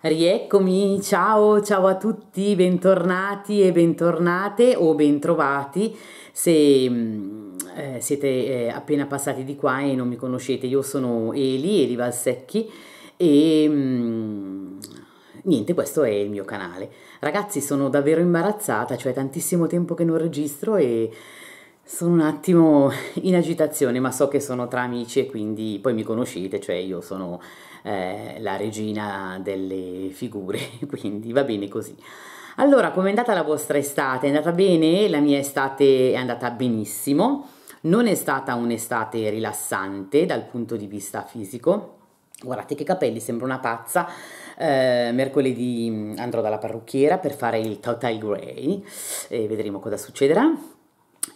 Rieccomi, ciao, ciao a tutti, bentornati e bentornate o bentrovati se mm, eh, siete eh, appena passati di qua e non mi conoscete. Io sono Eli, Eli Valsecchi e mh, mm, niente, questo è il mio canale. Ragazzi, sono davvero imbarazzata, cioè tantissimo tempo che non registro e sono un attimo in agitazione, ma so che sono tra amici e quindi poi mi conoscete, cioè io sono eh, la regina delle figure, quindi va bene così. Allora, com'è andata la vostra estate? È andata bene? La mia estate è andata benissimo. Non è stata un'estate rilassante dal punto di vista fisico. Guardate che capelli, sembra una pazza. Eh, mercoledì mm, andrò dalla parrucchiera per fare il total grey e vedremo cosa succederà.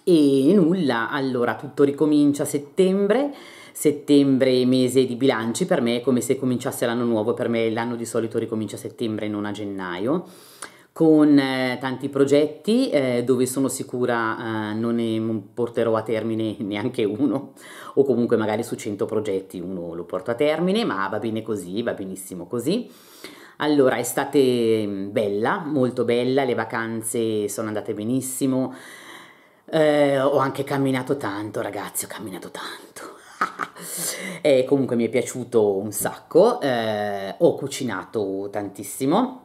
E nulla, allora tutto ricomincia a settembre settembre mese di bilanci, per me è come se cominciasse l'anno nuovo, per me l'anno di solito ricomincia a settembre, e non a gennaio con eh, tanti progetti eh, dove sono sicura eh, non ne porterò a termine neanche uno o comunque magari su 100 progetti uno lo porto a termine ma va bene così, va benissimo così. Allora, estate mm, bella, molto bella, le vacanze sono andate benissimo, eh, ho anche camminato tanto ragazzi, ho camminato tanto e comunque mi è piaciuto un sacco, eh, ho cucinato tantissimo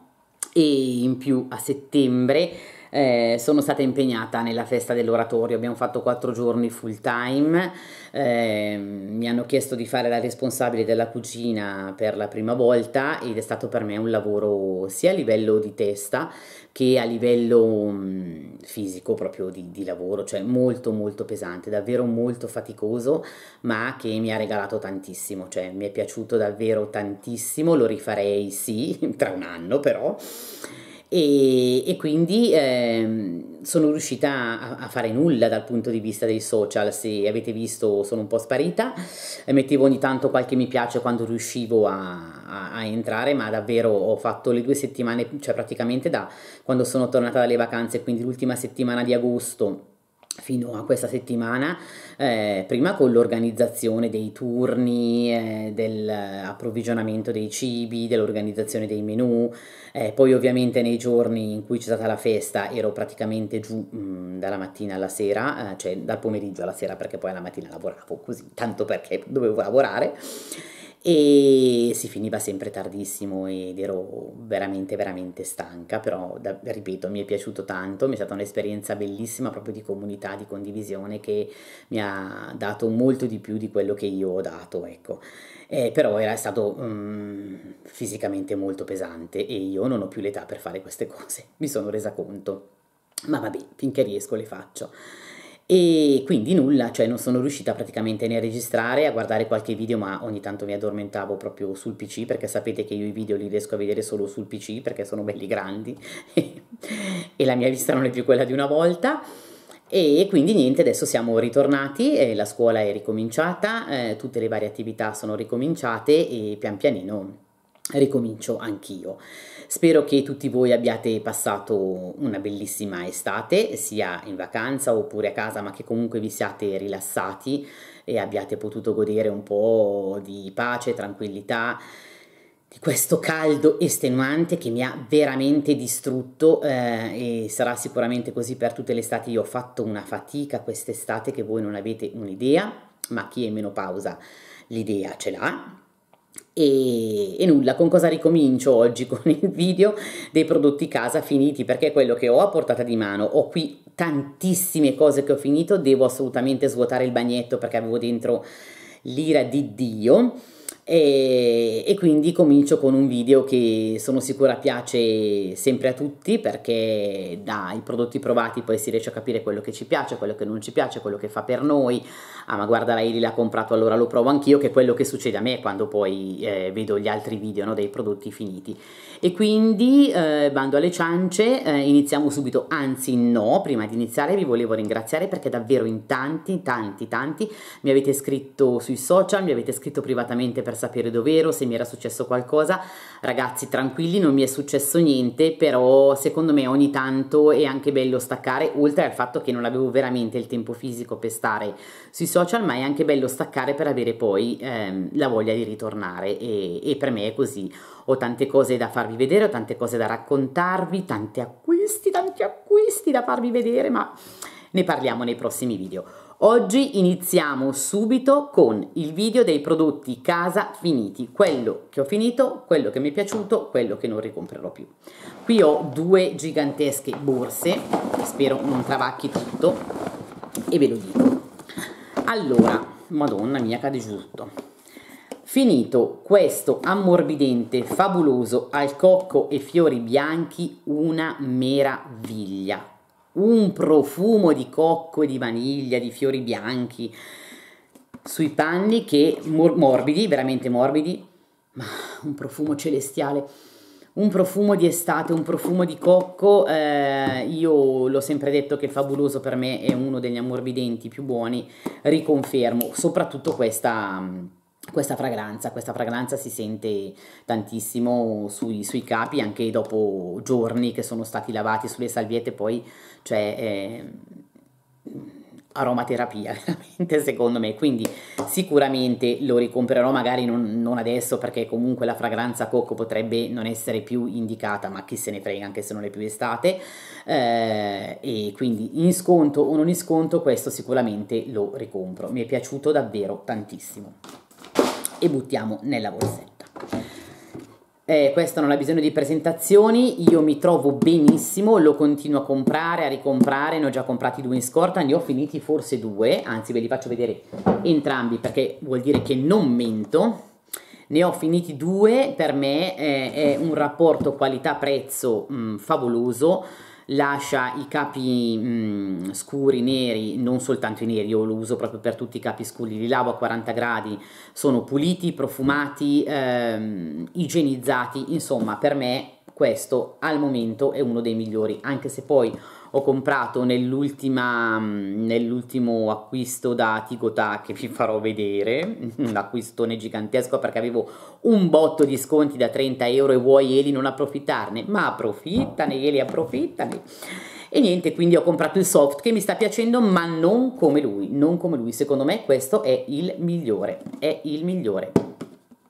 e in più a settembre eh, sono stata impegnata nella festa dell'oratorio, abbiamo fatto quattro giorni full time, eh, mi hanno chiesto di fare la responsabile della cucina per la prima volta ed è stato per me un lavoro sia a livello di testa che a livello mh, mm, fisico proprio di, di lavoro, cioè molto molto pesante, davvero molto faticoso, ma che mi ha regalato tantissimo, cioè mi è piaciuto davvero tantissimo, lo rifarei sì, tra un anno però e, e quindi eh, sono riuscita a, a, fare nulla dal punto di vista dei social, se avete visto sono un po' sparita, mettevo ogni tanto qualche mi piace quando riuscivo a, a, a entrare, ma davvero ho fatto le due settimane, cioè praticamente da quando sono tornata dalle vacanze, quindi l'ultima settimana di agosto fino a questa settimana, eh, prima con l'organizzazione dei turni, eh, dell'approvvigionamento dei cibi, dell'organizzazione dei menù, eh, poi ovviamente nei giorni in cui c'è stata la festa ero praticamente giù mh, mm, dalla mattina alla sera, eh, cioè dal pomeriggio alla sera perché poi alla mattina lavoravo così, tanto perché dovevo lavorare e si finiva sempre tardissimo ed ero veramente veramente stanca, però da, ripeto mi è piaciuto tanto, mi è stata un'esperienza bellissima proprio di comunità, di condivisione che mi ha dato molto di più di quello che io ho dato, ecco. Eh, però era stato um, fisicamente molto pesante e io non ho più l'età per fare queste cose, mi sono resa conto, ma vabbè, finché riesco le faccio e quindi nulla, cioè non sono riuscita praticamente né a registrare, a guardare qualche video, ma ogni tanto mi addormentavo proprio sul PC perché sapete che io i video li riesco a vedere solo sul PC perché sono belli grandi e la mia vista non è più quella di una volta. E quindi niente, adesso siamo ritornati, eh, la scuola è ricominciata, eh, tutte le varie attività sono ricominciate e pian pianino ricomincio anch'io. Spero che tutti voi abbiate passato una bellissima estate, sia in vacanza oppure a casa, ma che comunque vi siate rilassati e abbiate potuto godere un po' di pace, tranquillità di questo caldo estenuante che mi ha veramente distrutto eh, e sarà sicuramente così per tutte le estati. Io ho fatto una fatica quest'estate che voi non avete un'idea, ma chi è in menopausa l'idea ce l'ha e, e, nulla, con cosa ricomincio oggi? Con il video dei prodotti casa finiti, perché è quello che ho a portata di mano, ho qui tantissime cose che ho finito, devo assolutamente svuotare il bagnetto perché avevo dentro l'ira di Dio e, e, quindi comincio con un video che sono sicura piace sempre a tutti perché dai prodotti provati poi si riesce a capire quello che ci piace, quello che non ci piace, quello che fa per noi ah ma guarda lei l'ha comprato allora lo provo anch'io che è quello che succede a me quando poi eh, vedo gli altri video no, dei prodotti finiti e quindi eh, bando alle ciance eh, iniziamo subito anzi no prima di iniziare vi volevo ringraziare perché davvero in tanti tanti tanti mi avete scritto sui social mi avete scritto privatamente per sapere dove ero, se mi era successo qualcosa. Ragazzi, tranquilli, non mi è successo niente, però secondo me ogni tanto è anche bello staccare, oltre al fatto che non avevo veramente il tempo fisico per stare sui social, ma è anche bello staccare per avere poi ehm, la voglia di ritornare e, e per me è così. Ho tante cose da farvi vedere, ho tante cose da raccontarvi, tanti acquisti, tanti acquisti da farvi vedere, ma ne parliamo nei prossimi video. Oggi iniziamo subito con il video dei prodotti casa finiti, quello che ho finito, quello che mi è piaciuto, quello che non ricomprerò più. Qui ho due gigantesche borse, spero non travacchi tutto e ve lo dico. Allora, madonna mia cade giù tutto. Finito questo ammorbidente fabuloso al cocco e fiori bianchi, una meraviglia un profumo di cocco, e di vaniglia, di fiori bianchi sui panni che morbidi, veramente morbidi, ma un profumo celestiale, un profumo di estate, un profumo di cocco. Eh, io l'ho sempre detto che il fabuloso per me è uno degli ammorbidenti più buoni, riconfermo, soprattutto questa mm, questa fragranza, questa fragranza si sente tantissimo sui, sui, capi anche dopo giorni che sono stati lavati sulle salviette, poi c'è eh, aromaterapia veramente secondo me, quindi sicuramente lo ricomprerò magari non, non, adesso perché comunque la fragranza cocco potrebbe non essere più indicata, ma chi se ne frega anche se non è più estate, eh, e quindi in sconto o non in sconto questo sicuramente lo ricompro, mi è piaciuto davvero tantissimo e buttiamo nella borsetta. Eh, questo non ha bisogno di presentazioni, io mi trovo benissimo, lo continuo a comprare, a ricomprare, ne ho già comprati due in scorta, ne ho finiti forse due, anzi ve li faccio vedere entrambi perché vuol dire che non mento. Ne ho finiti due, per me eh, è un rapporto qualità-prezzo favoloso, lascia i capi mh, mm, scuri neri, non soltanto i neri, io lo uso proprio per tutti i capi scuri, li lavo a 40 gradi, sono puliti, profumati, ehm, igienizzati, insomma per me questo al momento è uno dei migliori, anche se poi ho comprato nell'ultimo acquisto da Ticotà che vi farò vedere, un acquistone gigantesco perché avevo un botto di sconti da 30 euro e vuoi Eli non approfittarne, ma approfittane Eli approfittane e niente quindi ho comprato il soft che mi sta piacendo ma non come lui, non come lui, secondo me questo è il migliore, è il migliore,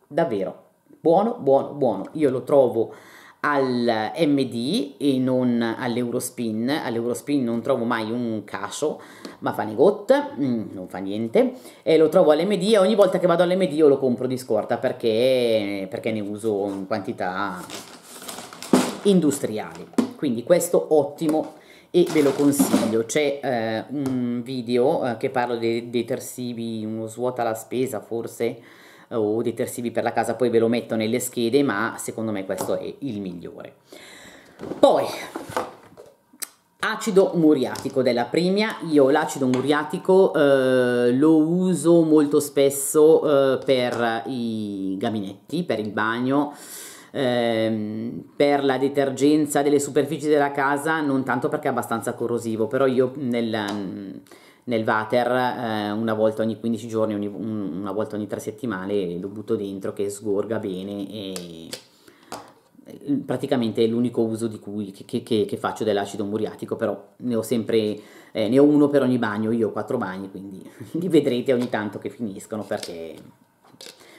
davvero, buono buono buono, io lo trovo al MD e non all'Eurospin, all'Eurospin non trovo mai un caso, ma fa negot, mm, non fa niente, e lo trovo all'MD e ogni volta che vado all'MD io lo compro di scorta perché, perché ne uso in quantità industriali, quindi questo ottimo e ve lo consiglio, c'è eh, un video eh, che parla dei detersivi, uno svuota la spesa forse, o detersivi per la casa, poi ve lo metto nelle schede, ma secondo me questo è il migliore. Poi, acido muriatico della Primia, io l'acido muriatico eh, lo uso molto spesso eh, per i gabinetti, per il bagno, Ehm, per la detergenza delle superfici della casa, non tanto perché è abbastanza corrosivo, però io nel, nel water eh, una volta ogni 15 giorni, ogni, una volta ogni 3 settimane lo butto dentro che sgorga bene e eh, praticamente è l'unico uso di cui, che, che, che faccio dell'acido muriatico, però ne ho sempre, eh, ne ho uno per ogni bagno, io ho quattro bagni, quindi li vedrete ogni tanto che finiscono perché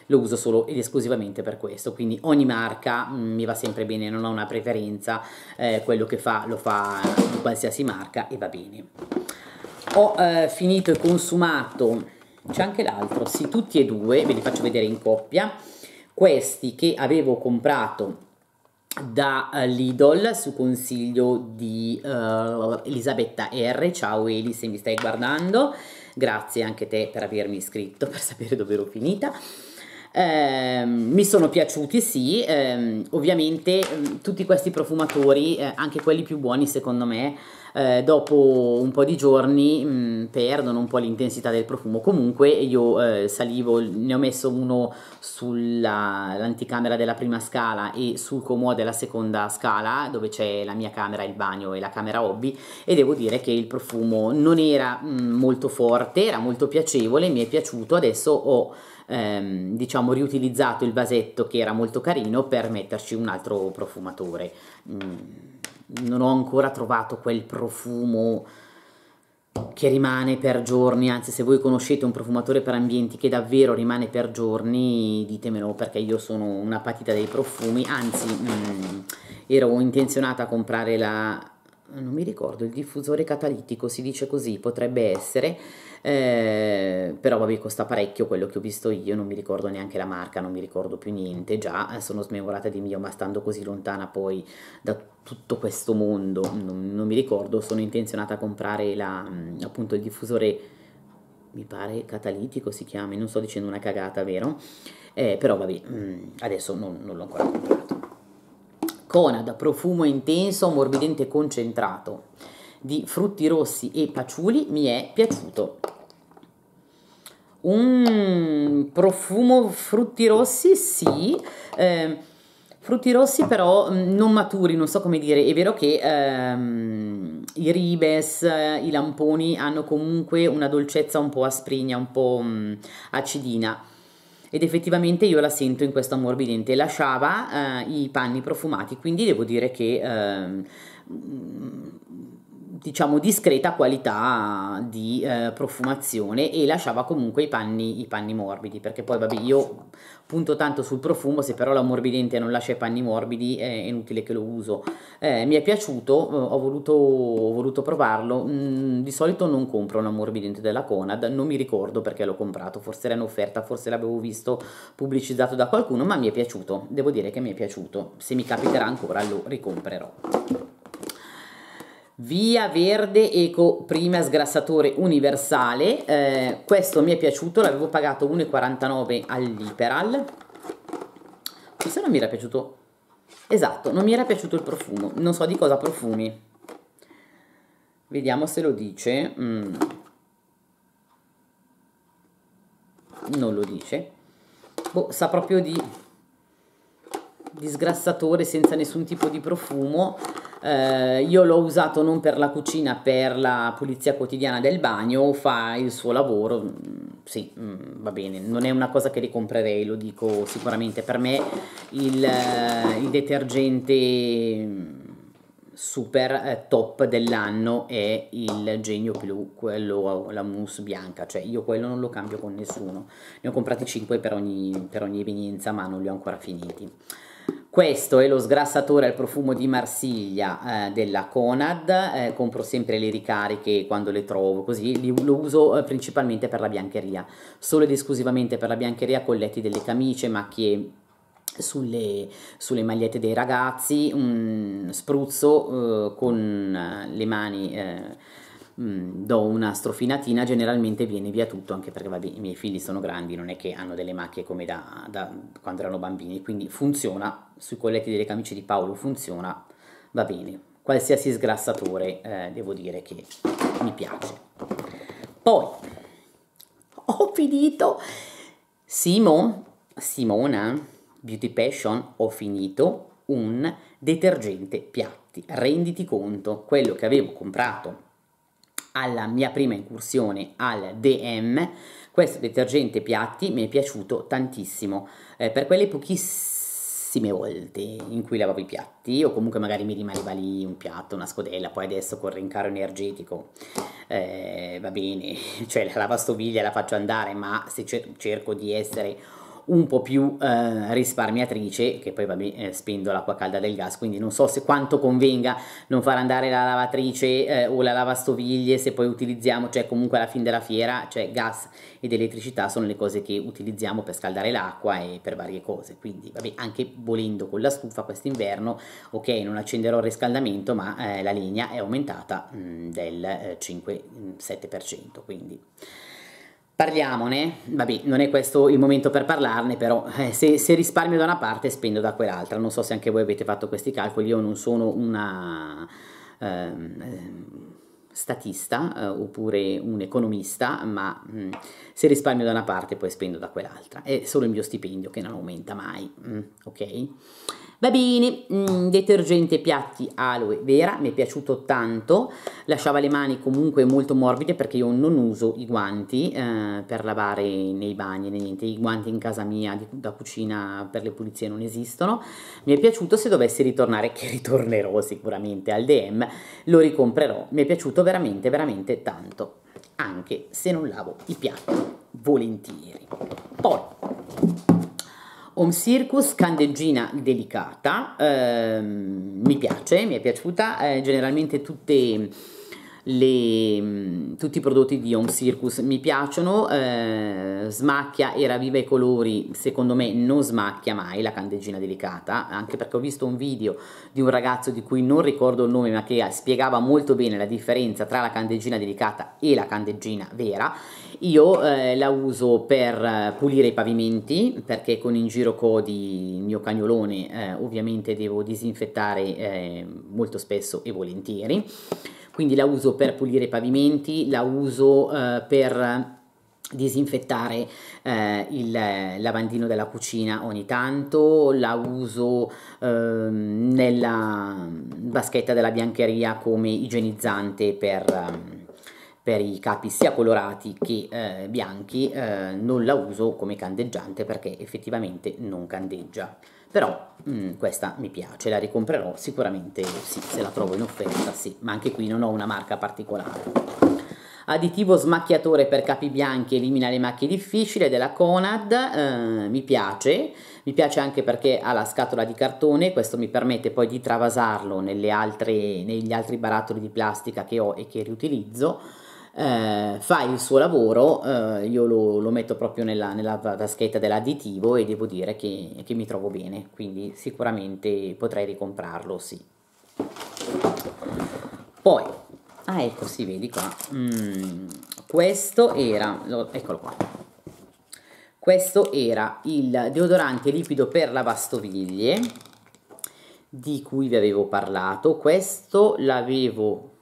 lo uso solo ed esclusivamente per questo, quindi ogni marca mh, mm, mi va sempre bene, non ho una preferenza, eh, quello che fa lo fa di qualsiasi marca e va bene ho eh, finito e consumato c'è anche l'altro sì tutti e due ve li faccio vedere in coppia questi che avevo comprato da eh, Lidl su consiglio di uh, Elisabetta R. Ciao Eli se mi stai guardando, grazie anche te per avermi iscritto, per sapere dove ero finita. Eh, mi sono piaciuti sì, eh, ovviamente mm, tutti questi profumatori, eh, anche quelli più buoni secondo me, eh, dopo un po' di giorni mh, mm, perdono un po' l'intensità del profumo. Comunque io eh, salivo, ne ho messo uno sull'anticamera della prima scala e sul comò della seconda scala, dove c'è la mia camera, il bagno e la camera hobby, e devo dire che il profumo non era mh, mm, molto forte, era molto piacevole, mi è piaciuto, adesso ho ehm, diciamo riutilizzato il vasetto che era molto carino per metterci un altro profumatore. Mm non ho ancora trovato quel profumo che rimane per giorni, anzi se voi conoscete un profumatore per ambienti che davvero rimane per giorni, ditemelo perché io sono una patita dei profumi, anzi mh, mm, ero intenzionata a comprare la non mi ricordo, il diffusore catalitico si dice così, potrebbe essere, eh, però vabbè costa parecchio quello che ho visto io, non mi ricordo neanche la marca, non mi ricordo più niente, già eh, sono smemorata di mio, ma stando così lontana poi da tutto questo mondo, non, non mi ricordo, sono intenzionata a comprare la, mm, appunto il diffusore, mi pare catalitico si chiama, non sto dicendo una cagata, vero? Eh, però vabbè, mm, adesso non, non l'ho ancora comprato. Icona da profumo intenso, morbidente concentrato di frutti rossi e paciuli mi è piaciuto. Un profumo frutti rossi, sì. Eh, frutti rossi però mm, non maturi, non so come dire, è vero che ehm, i ribes, eh, i lamponi hanno comunque una dolcezza un po' asprigna, un po' mm, acidina ed effettivamente io la sento in questo ammorbidente, lasciava eh, i panni profumati, quindi devo dire che... Eh, diciamo discreta qualità di eh, profumazione e lasciava comunque i panni, i panni morbidi perché poi vabbè io punto tanto sul profumo se però l'ammorbidente non lascia i panni morbidi è inutile che lo uso eh, mi è piaciuto ho voluto, ho voluto provarlo mm, di solito non compro un ammorbidente della Conad non mi ricordo perché l'ho comprato forse era in offerta forse l'avevo visto pubblicizzato da qualcuno ma mi è piaciuto devo dire che mi è piaciuto se mi capiterà ancora lo ricomprerò Via Verde Eco Prima Sgrassatore Universale, eh, questo mi è piaciuto, l'avevo pagato 1,49 all'Iperal, forse non mi era piaciuto, esatto, non mi era piaciuto il profumo, non so di cosa profumi, vediamo se lo dice, mm. non lo dice, boh, sa proprio di disgrassatore senza nessun tipo di profumo. Eh, io l'ho usato non per la cucina, per la pulizia quotidiana del bagno, fa il suo lavoro, mm, sì, mm, va bene, non è una cosa che ricomprerei, lo dico sicuramente, per me il, eh, il detergente mm, super eh, top dell'anno è il Genio Più, quello, la mousse bianca, cioè io quello non lo cambio con nessuno, ne ho comprati 5 per ogni, per ogni evenienza ma non li ho ancora finiti. Questo è lo sgrassatore al profumo di Marsiglia eh, della Conad, eh, compro sempre le ricariche quando le trovo, così li, lo uso eh, principalmente per la biancheria, solo ed esclusivamente per la biancheria, colletti delle camicie, macchie sulle, sulle, magliette dei ragazzi, un spruzzo eh, con le mani eh, Mm, do una strofinatina generalmente viene via tutto, anche perché vabbè, i miei figli sono grandi, non è che hanno delle macchie come da, da quando erano bambini, quindi funziona, sui colletti delle camicie di Paolo funziona, va bene, qualsiasi sgrassatore eh, devo dire che mi piace. Poi ho finito Simon, Simona Beauty Passion, ho finito un detergente piatti. Renditi conto, quello che avevo comprato alla mia prima incursione al DM, questo detergente piatti mi è piaciuto tantissimo eh, per quelle pochissime volte in cui lavavo i piatti o comunque magari mi rimaneva lì un piatto, una scodella, poi adesso col rincaro energetico eh, va bene, cioè la lavastoviglie la faccio andare, ma se cerco di essere un po' più eh, risparmiatrice, che poi vabbè eh, spendo l'acqua calda del gas, quindi non so se quanto convenga non far andare la lavatrice eh, o la lavastoviglie se poi utilizziamo, cioè comunque alla fine della fiera, cioè gas ed elettricità sono le cose che utilizziamo per scaldare l'acqua e per varie cose, quindi vabbè anche volendo con la stufa quest'inverno, ok non accenderò il riscaldamento ma eh, la legna è aumentata mh, mm, del 5-7%, eh, mm, quindi... Parliamone, vabbè non è questo il momento per parlarne però eh, se, se, risparmio da una parte spendo da quell'altra, non so se anche voi avete fatto questi calcoli, io non sono una ehm, eh, statista eh, oppure un economista ma mh, mm, se risparmio da una parte poi spendo da quell'altra, è solo il mio stipendio che non aumenta mai, mh, mm, ok? Va bene, mh, mm, detergente piatti aloe vera, mi è piaciuto tanto, lasciava le mani comunque molto morbide perché io non uso i guanti eh, per lavare nei bagni, niente, i guanti in casa mia di, da cucina per le pulizie non esistono. Mi è piaciuto se dovessi ritornare, che ritornerò sicuramente al DM, lo ricomprerò, mi è piaciuto veramente veramente tanto, anche se non lavo i piatti volentieri. Poi Home Circus, candeggina delicata, eh, mi piace, mi è piaciuta, eh, generalmente tutte le, mm, tutti i prodotti di Home Circus mi piacciono, eh, smacchia e ravviva i colori, secondo me non smacchia mai la candeggina delicata, anche perché ho visto un video di un ragazzo di cui non ricordo il nome ma che spiegava molto bene la differenza tra la candeggina delicata e la candeggina vera, io eh, la uso per eh, pulire i pavimenti perché con in giro codi il mio cagnolone, eh, ovviamente devo disinfettare eh, molto spesso e volentieri, quindi la uso per pulire i pavimenti, la uso eh, per disinfettare eh, il lavandino della cucina ogni tanto, la uso eh, nella vaschetta della biancheria come igienizzante per ehm, per i capi sia colorati che eh, bianchi eh, non la uso come candeggiante perché effettivamente non candeggia però mh, mm, questa mi piace, la ricomprerò sicuramente sì, se la trovo in offerta sì, ma anche qui non ho una marca particolare additivo smacchiatore per capi bianchi elimina le macchie difficili della Conad eh, mi piace mi piace anche perché ha la scatola di cartone questo mi permette poi di travasarlo altre, negli altri barattoli di plastica che ho e che riutilizzo eh, fa il suo lavoro, eh, io lo, lo, metto proprio nella, nella vaschetta dell'additivo e devo dire che, che mi trovo bene, quindi sicuramente potrei ricomprarlo, sì. Poi, ah ecco, si vedi qua, mm, questo era, lo, eccolo qua, questo era il deodorante liquido per lavastoviglie di cui vi avevo parlato, questo l'avevo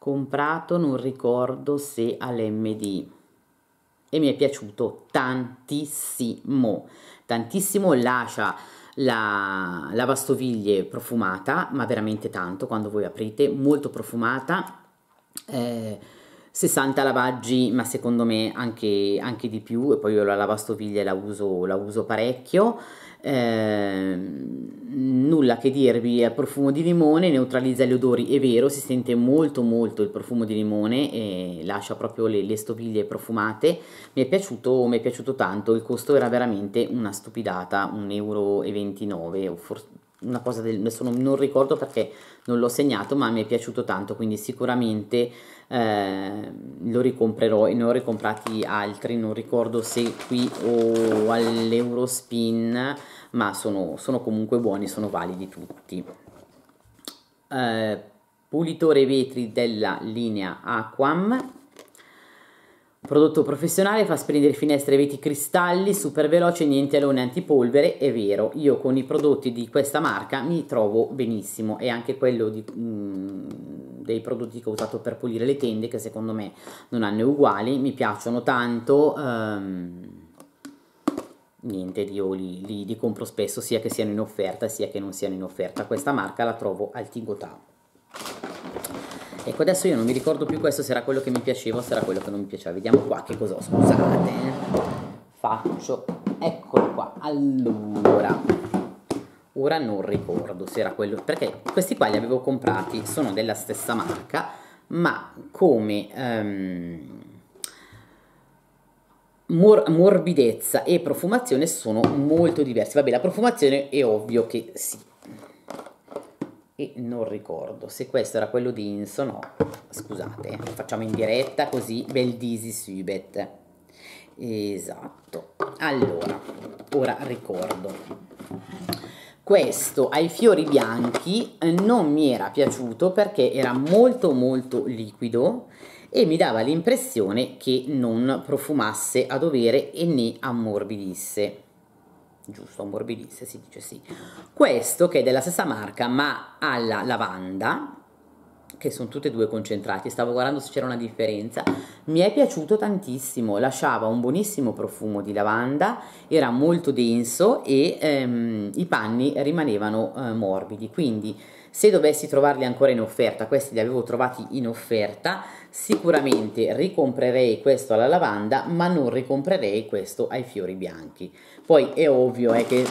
comprato non ricordo se all'MD e mi è piaciuto tantissimo tantissimo lascia la lavastoviglie profumata ma veramente tanto quando voi aprite molto profumata eh, 60 lavaggi ma secondo me anche, anche, di più e poi io la lavastoviglie la uso, la uso parecchio Ehm, nulla che dirvi, è profumo di limone, neutralizza gli odori, è vero, si sente molto molto il profumo di limone e lascia proprio le, le stoviglie profumate, mi è, piaciuto, mi è piaciuto tanto, il costo era veramente una stupidata, 1,29 euro o forse una cosa del, non ricordo perché non l'ho segnato ma mi è piaciuto tanto quindi sicuramente eh, lo ricomprerò e ne ho ricomprati altri, non ricordo se qui o all'Eurospin, ma sono, sono, comunque buoni, sono validi tutti. Eh, pulitore vetri della linea Aquam, Prodotto professionale fa splendere finestre, vetri cristalli, super veloce, niente alone antipolvere, è vero, io con i prodotti di questa marca mi trovo benissimo e anche quello di, mh, mm, dei prodotti che ho usato per pulire le tende che secondo me non hanno uguali, mi piacciono tanto, ehm, niente, io li, li, li, compro spesso sia che siano in offerta sia che non siano in offerta, questa marca la trovo al Tigotà. Ecco, adesso io non mi ricordo più questo se era quello che mi piaceva o se era quello che non mi piaceva, vediamo qua che cos'ho, scusate, eh. faccio, eccolo qua, allora ora non ricordo se era quello, perché questi qua li avevo comprati, sono della stessa marca, ma come um, mor morbidezza e profumazione sono molto diversi. Vabbè, la profumazione è ovvio che sì. E non ricordo se questo era quello di Inso, no. Scusate, eh, facciamo in diretta così bel Beldisi Subet. Esatto. Allora, ora ricordo questo ai fiori bianchi eh, non mi era piaciuto perché era molto molto liquido e mi dava l'impressione che non profumasse a dovere e né ammorbidisse giusto ammorbidisse si dice sì questo che è della stessa marca ma alla lavanda che sono tutte e due concentrati, stavo guardando se c'era una differenza, mi è piaciuto tantissimo, lasciava un buonissimo profumo di lavanda, era molto denso e ehm, i panni rimanevano eh, morbidi, quindi se dovessi trovarli ancora in offerta, questi li avevo trovati in offerta, sicuramente ricomprerei questo alla lavanda, ma non ricomprerei questo ai fiori bianchi. Poi è ovvio eh, che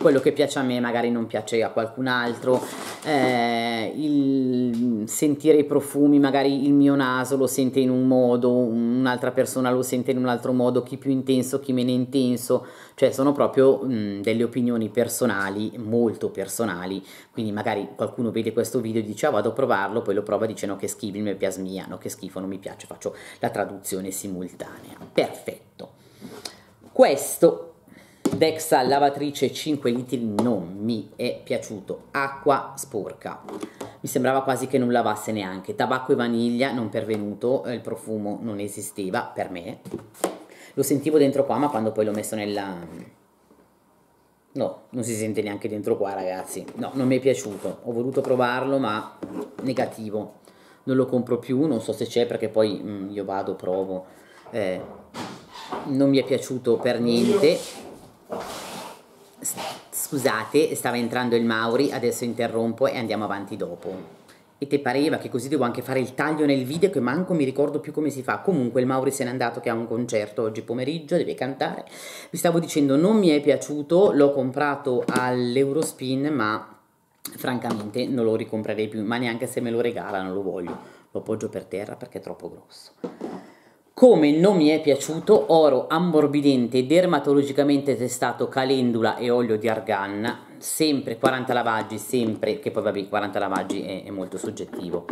quello che piace a me magari non piace a qualcun altro, eh, il sentire i profumi, magari il mio naso lo sente in un modo, un'altra persona lo sente in un altro modo, chi più intenso, chi meno intenso, cioè sono proprio mh, mm, delle opinioni personali, molto personali, quindi magari qualcuno vede questo video e dice ah, vado a provarlo, poi lo prova e dice no che schifo, mi piace mia, no che schifo, non mi piace, faccio la traduzione simultanea. Perfetto. Questo Dexa lavatrice 5 litri non mi è piaciuto, acqua sporca, mi sembrava quasi che non lavasse neanche, tabacco e vaniglia non pervenuto, eh, il profumo non esisteva per me, lo sentivo dentro qua ma quando poi l'ho messo nella... Mm, no, non si sente neanche dentro qua ragazzi, no, non mi è piaciuto, ho voluto provarlo ma negativo, non lo compro più, non so se c'è perché poi mh, mm, io vado, provo, eh, non mi è piaciuto per niente Scusate, stava entrando il Mauri, adesso interrompo e andiamo avanti dopo. E te pareva che così devo anche fare il taglio nel video che manco mi ricordo più come si fa. Comunque il Mauri se n'è andato che ha un concerto oggi pomeriggio, deve cantare. Vi stavo dicendo non mi è piaciuto, l'ho comprato all'Eurospin ma francamente non lo ricomprerei più, ma neanche se me lo regalano lo voglio. Lo appoggio per terra perché è troppo grosso. Come non mi è piaciuto oro ammorbidente dermatologicamente testato calendula e olio di argan, sempre 40 lavaggi, sempre, che poi vabbè 40 lavaggi è, è molto soggettivo,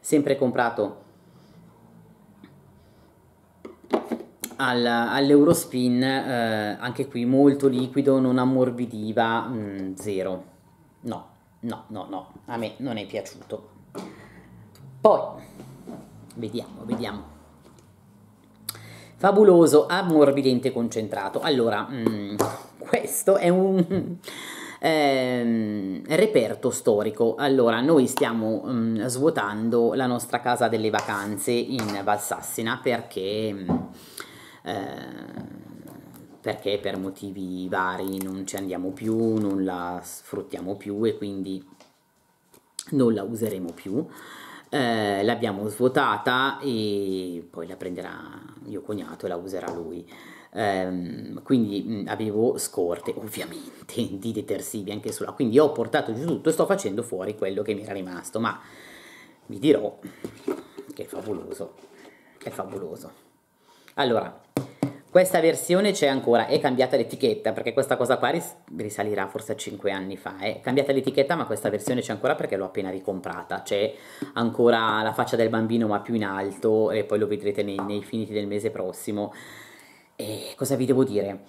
sempre comprato all'Eurospin, eh, anche qui molto liquido, non ammorbidiva, mh, mm, zero. No, no, no, no, a me non è piaciuto. Poi, vediamo, vediamo. Fabuloso, ammorbidente concentrato. Allora, mh, mm, questo è un... Ehm, reperto storico. Allora, noi stiamo mh, mm, svuotando la nostra casa delle vacanze in Valsassina perché, mh, mm, eh, perché per motivi vari non ci andiamo più, non la sfruttiamo più e quindi non la useremo più eh, l'abbiamo svuotata e poi la prenderà mio cognato e la userà lui. Um, quindi mh, mm, avevo scorte ovviamente di detersivi anche sulla quindi ho portato giù tutto e sto facendo fuori quello che mi era rimasto ma vi dirò che è favoloso è favoloso allora questa versione c'è ancora, è cambiata l'etichetta, perché questa cosa qua ris- risalirà forse a 5 anni fa. È cambiata l'etichetta, ma questa versione c'è ancora perché l'ho appena ricomprata. C'è ancora la faccia del bambino, ma più in alto, e poi lo vedrete nei, nei finiti del mese prossimo. E cosa vi devo dire?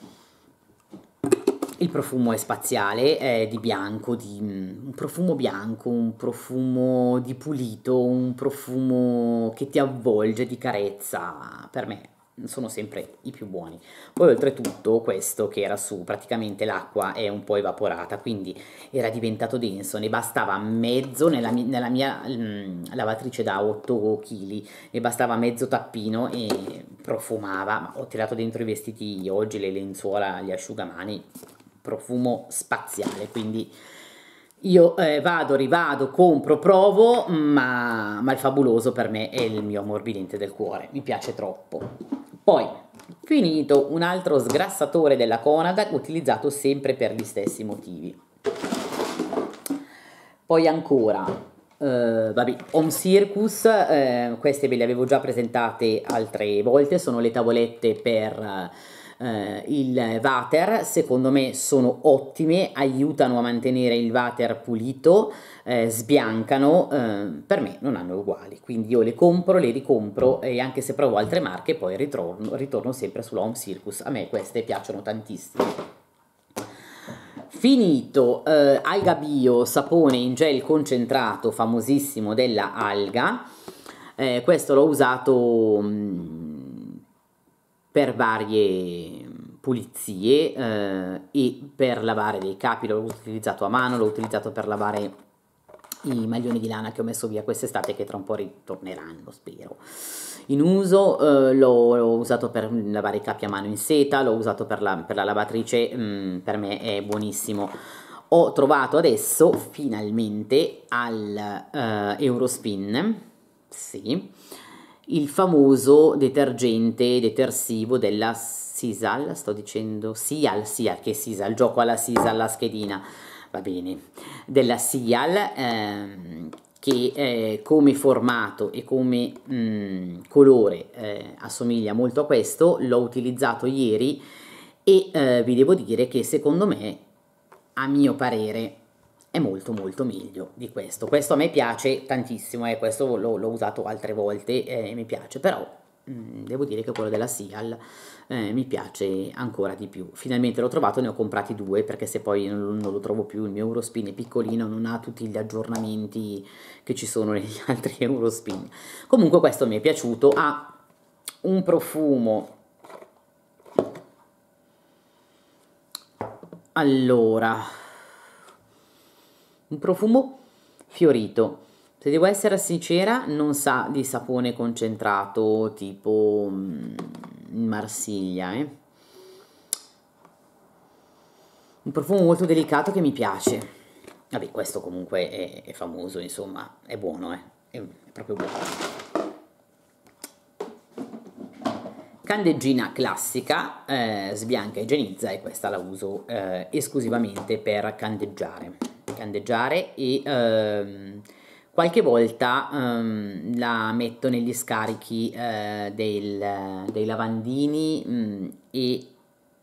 Il profumo è spaziale, è di bianco, di, mm, un profumo bianco, un profumo di pulito, un profumo che ti avvolge, di carezza. Per me sono sempre i più buoni. Poi oltretutto questo che era su, praticamente l'acqua è un po' evaporata, quindi era diventato denso, ne bastava mezzo nella, nella mia mh, mm, lavatrice da 8 kg, ne bastava mezzo tappino e profumava, ma ho tirato dentro i vestiti oggi, le lenzuola, gli asciugamani, profumo spaziale, quindi... Io eh, vado, rivado, compro, provo, ma, ma il fabuloso per me è il mio ammorbidente del cuore, mi piace troppo. Poi, finito un altro sgrassatore della Conada utilizzato sempre per gli stessi motivi. Poi ancora, Uh, vabbè, Home Circus, uh, queste ve le avevo già presentate altre volte, sono le tavolette per uh, il water, secondo me sono ottime, aiutano a mantenere il water pulito, eh, sbiancano, eh, per me non hanno uguali. Quindi io le compro, le ricompro e anche se provo altre marche poi ritorno, ritorno sempre sulla Home Circus. A me queste piacciono tantissimo. Finito eh, Alga Bio sapone in gel concentrato famosissimo della Alga. Eh, questo l'ho usato mh, mm, per varie pulizie eh, e per lavare dei capi, l'ho utilizzato a mano, l'ho utilizzato per lavare i maglioni di lana che ho messo via quest'estate che tra un po' ritorneranno, spero. In uso eh, l'ho, usato per lavare i capi a mano in seta, l'ho usato per la, per la lavatrice, mm, per me è buonissimo. Ho trovato adesso finalmente al eh, Eurospin, sì, il famoso detergente detersivo della Sisal, sto dicendo Sial, Sial che Sisal, gioco alla Sisal, la schedina va bene, della Seal ehm, che eh, come formato e come mh, colore eh, assomiglia molto a questo, l'ho utilizzato ieri e eh, vi devo dire che secondo me, a mio parere, è molto molto meglio di questo. Questo a me piace tantissimo, eh, questo l'ho, usato altre volte eh, e mi piace, però Mm, devo dire che quello della Seal eh, mi piace ancora di più. Finalmente l'ho trovato, ne ho comprati due perché se poi non, non, lo trovo più il mio Eurospin è piccolino, non ha tutti gli aggiornamenti che ci sono negli altri Eurospin. Comunque questo mi è piaciuto, ha un profumo... Allora, un profumo fiorito se devo essere sincera, non sa di sapone concentrato tipo mm, Marsiglia, eh. Un profumo molto delicato che mi piace. Vabbè, questo comunque è, è famoso, insomma, è buono, eh. È, è proprio buono. Candeggina classica, eh, sbianca, igienizza e questa la uso eh, esclusivamente per candeggiare. Candeggiare e... Ehm, qualche volta um, la metto negli scarichi uh, del, dei lavandini um, e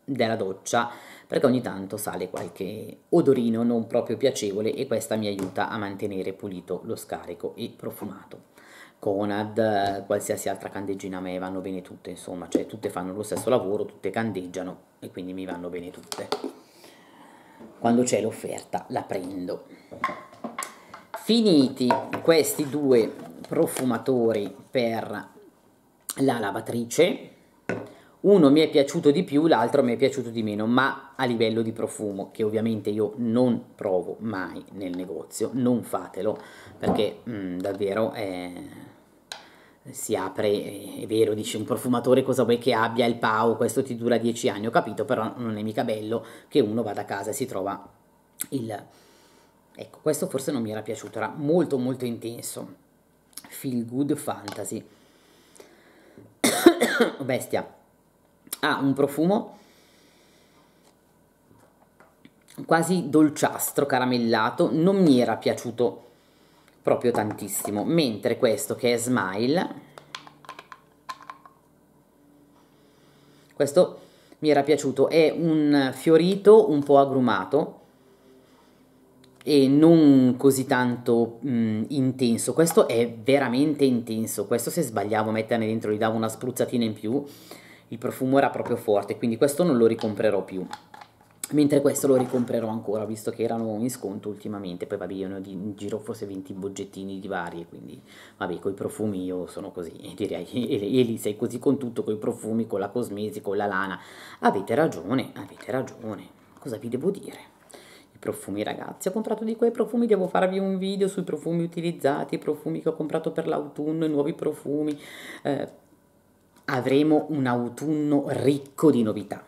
della doccia perché ogni tanto sale qualche odorino non proprio piacevole e questa mi aiuta a mantenere pulito lo scarico e profumato. Conad, qualsiasi altra candeggina a me vanno bene tutte, insomma, cioè tutte fanno lo stesso lavoro, tutte candeggiano e quindi mi vanno bene tutte. Quando c'è l'offerta la prendo finiti questi due profumatori per la lavatrice uno mi è piaciuto di più l'altro mi è piaciuto di meno ma a livello di profumo che ovviamente io non provo mai nel negozio non fatelo perché mh, mm, davvero è eh, si apre, è vero, dice un profumatore cosa vuoi che abbia il Pau, questo ti dura dieci anni, ho capito, però non è mica bello che uno vada a casa e si trova il, Ecco, questo forse non mi era piaciuto, era molto molto intenso. Feel good fantasy. Bestia. Ha ah, un profumo quasi dolciastro, caramellato, non mi era piaciuto proprio tantissimo, mentre questo che è Smile questo mi era piaciuto, è un fiorito un po' agrumato e non così tanto mh, intenso. Questo è veramente intenso. Questo se sbagliavo a metterne dentro gli davo una spruzzatina in più. Il profumo era proprio forte, quindi questo non lo ricomprerò più. Mentre questo lo ricomprerò ancora, visto che erano in sconto ultimamente. Poi vabbè, io ne ho in giro forse 20 boggettini di varie, quindi vabbè, coi profumi io sono così, direi, e, e lì sei così con tutto, coi profumi, con la cosmesi, con la lana. Avete ragione, avete ragione. Cosa vi devo dire? profumi ragazzi ho comprato di quei profumi devo farvi un video sui profumi utilizzati i profumi che ho comprato per l'autunno i nuovi profumi eh, avremo un autunno ricco di novità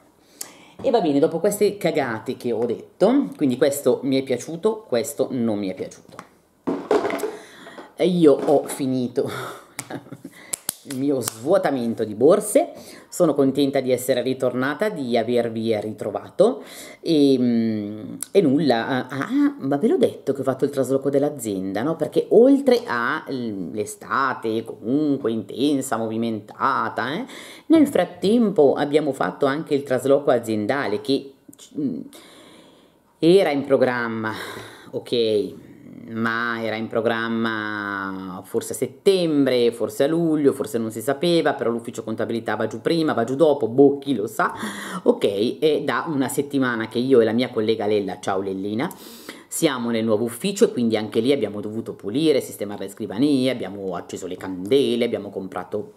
e va bene dopo queste cagate che ho detto quindi questo mi è piaciuto questo non mi è piaciuto io ho finito il mio svuotamento di borse sono contenta di essere ritornata, di avervi ritrovato e, ehm, e nulla. Ah, ah, ma ve l'ho detto che ho fatto il trasloco dell'azienda, no? Perché oltre all'estate comunque intensa, movimentata, eh, nel frattempo abbiamo fatto anche il trasloco aziendale che mm, era in programma, ok? ma era in programma forse a settembre, forse a luglio, forse non si sapeva, però l'ufficio contabilità va giù prima, va giù dopo, boh, chi lo sa. Ok, è da una settimana che io e la mia collega Lella, ciao Lellina, siamo nel nuovo ufficio e quindi anche lì abbiamo dovuto pulire, sistemare le scrivanie, abbiamo acceso le candele, abbiamo comprato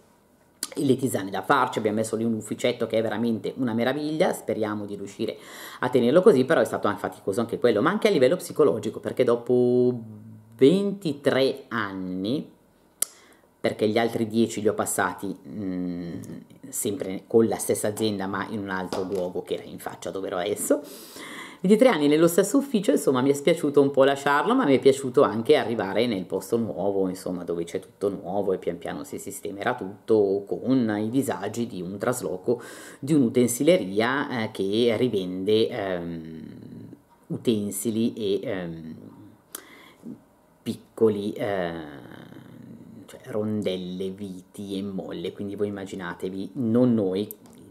le tisane da farci, abbiamo messo lì un ufficetto che è veramente una meraviglia, speriamo di riuscire a tenerlo così, però è stato faticoso anche quello, ma anche a livello psicologico, perché dopo 23 anni, perché gli altri 10 li ho passati mh, mm, sempre con la stessa azienda, ma in un altro luogo che era in faccia dove ero adesso, di tre anni nello stesso ufficio, insomma, mi è spiaciuto un po' lasciarlo, ma mi è piaciuto anche arrivare nel posto nuovo, insomma, dove c'è tutto nuovo e pian piano si sistemerà tutto con i disagi di un trasloco di un'utensileria eh, che rivende ehm, utensili e ehm, piccoli eh, rondelle, viti e molle, quindi voi immaginatevi non noi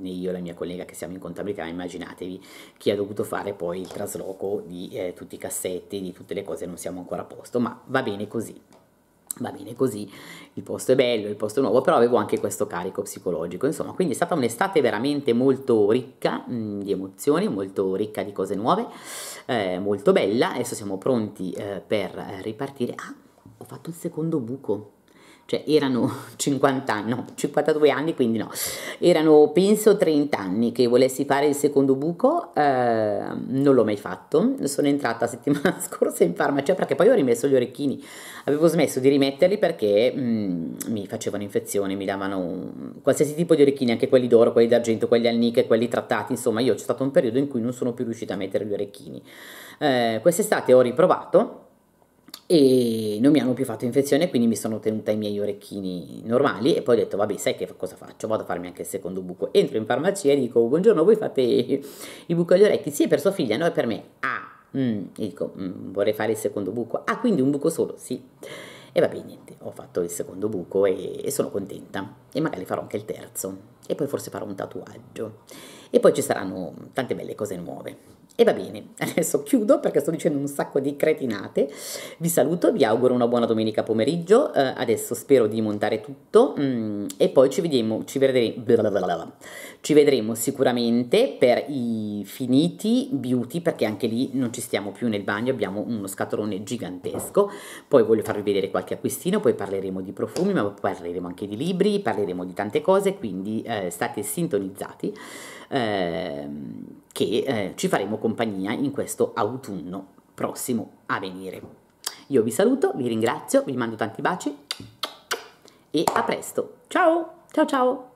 io e la mia collega che siamo in contabilità, immaginatevi chi ha dovuto fare poi il trasloco di eh, tutti i cassetti, di tutte le cose, non siamo ancora a posto, ma va bene così va bene così, il posto è bello, il posto è nuovo, però avevo anche questo carico psicologico, insomma, quindi è stata un'estate veramente molto ricca mh, mm, di emozioni, molto ricca di cose nuove, eh, molto bella, adesso siamo pronti eh, per ripartire. Ah, ho fatto il secondo buco cioè erano 50 anni, no, 52 anni, quindi no, erano penso 30 anni che volessi fare il secondo buco, eh, non l'ho mai fatto, sono entrata settimana scorsa in farmacia perché poi ho rimesso gli orecchini, avevo smesso di rimetterli perché mh, mm, mi facevano infezione, mi davano qualsiasi tipo di orecchini, anche quelli d'oro, quelli d'argento, quelli al nick, quelli trattati, insomma io c'è stato un periodo in cui non sono più riuscita a mettere gli orecchini. Eh, quest'estate ho riprovato e non mi hanno più fatto infezione quindi mi sono tenuta i miei orecchini normali e poi ho detto vabbè sai che cosa faccio vado a farmi anche il secondo buco entro in farmacia e dico buongiorno voi fate i buco agli orecchi sì è per sua figlia no è per me ah mm, dico mm, vorrei fare il secondo buco ah quindi un buco solo sì e vabbè niente ho fatto il secondo buco e, e sono contenta e magari farò anche il terzo e poi forse farò un tatuaggio e poi ci saranno tante belle cose nuove e va bene, adesso chiudo perché sto dicendo un sacco di cretinate. Vi saluto, vi auguro una buona domenica pomeriggio. Eh, adesso spero di montare tutto mm, e poi ci vediamo, ci vedremo, ci vedremo sicuramente per i finiti beauty perché anche lì non ci stiamo più nel bagno, abbiamo uno scatolone gigantesco. Poi voglio farvi vedere qualche acquistino, poi parleremo di profumi, ma parleremo anche di libri, parleremo di tante cose, quindi eh, state sintonizzati. Eh, che eh, ci faremo compagnia in questo autunno prossimo a venire. Io vi saluto, vi ringrazio, vi mando tanti baci e a presto. Ciao, ciao ciao!